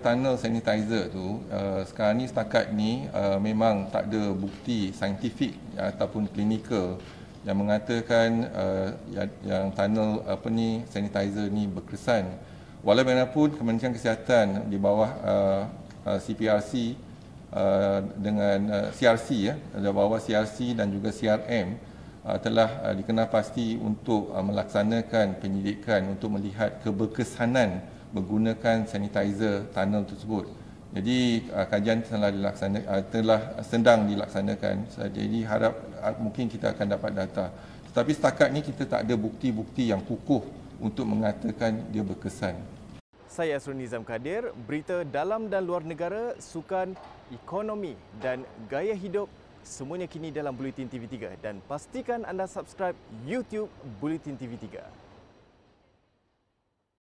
tunnel sanitizer tu uh, sekarang ni setakat ni uh, memang tak ada bukti saintifik ataupun klinikal yang mengatakan uh, eh, yang, yang tunnel apa ni sanitizer ni berkesan. Walau Walaupun Kementerian Kesihatan di bawah uh, CPRC uh, dengan uh, CRC ya di bawah CRC dan juga CRM uh, telah uh, dikenal pasti untuk uh, melaksanakan penyelidikan untuk melihat keberkesanan menggunakan sanitizer tunnel tersebut. Jadi uh, kajian telah ah, dilaksanakan uh, telah sedang dilaksanakan. So, jadi harap uh, mungkin kita akan dapat data. Tetapi setakat ini kita tak ada bukti-bukti yang kukuh untuk mengatakan dia berkesan. Saya Asrul Nizam Kadir, berita dalam dan luar negara, sukan, ekonomi dan gaya hidup semuanya kini dalam Bulletin TV3 dan pastikan anda subscribe YouTube Bulletin TV3.